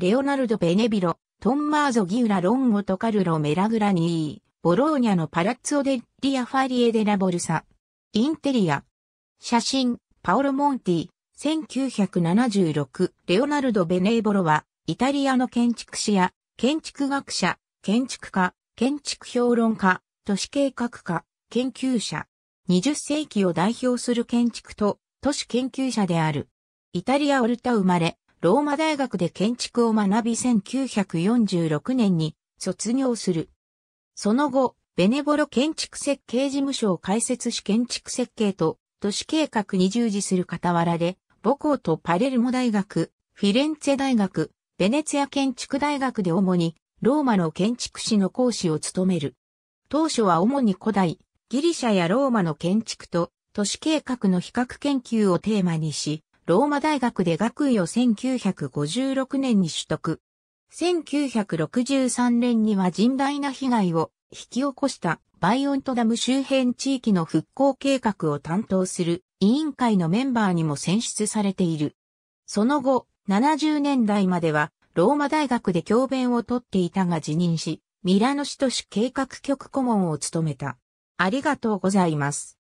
レオナルド・ベネビロ、トンマーゾ・ギウラ・ロンゴとカルロ・メラグラニー、ボローニャのパラッツォ・デッリア・ファリエ・デラ・ボルサ。インテリア。写真、パオロ・モンティ、1976、レオナルド・ベネーボロは、イタリアの建築士や、建築学者、建築家、建築評論家、都市計画家、研究者。20世紀を代表する建築と都市研究者である。イタリア・オルタ生まれ、ローマ大学で建築を学び1946年に卒業する。その後、ベネボロ建築設計事務所を開設し建築設計と都市計画に従事する傍らで、母校とパレルモ大学、フィレンツェ大学、ベネツィア建築大学で主にローマの建築士の講師を務める。当初は主に古代、ギリシャやローマの建築と都市計画の比較研究をテーマにし、ローマ大学で学位を1956年に取得。1963年には甚大な被害を引き起こしたバイオントダム周辺地域の復興計画を担当する委員会のメンバーにも選出されている。その後、70年代まではローマ大学で教鞭をとっていたが辞任し、ミラノ市都市計画局顧問を務めた。ありがとうございます。